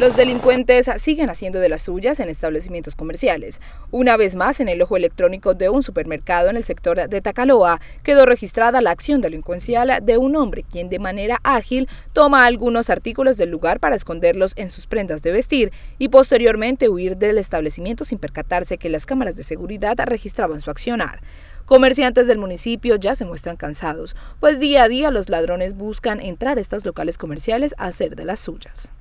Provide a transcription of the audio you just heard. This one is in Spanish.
Los delincuentes siguen haciendo de las suyas en establecimientos comerciales. Una vez más, en el ojo electrónico de un supermercado en el sector de Tacaloa, quedó registrada la acción delincuencial de un hombre quien de manera ágil toma algunos artículos del lugar para esconderlos en sus prendas de vestir y posteriormente huir del establecimiento sin percatarse que las cámaras de seguridad registraban su accionar. Comerciantes del municipio ya se muestran cansados, pues día a día los ladrones buscan entrar a estos locales comerciales a hacer de las suyas.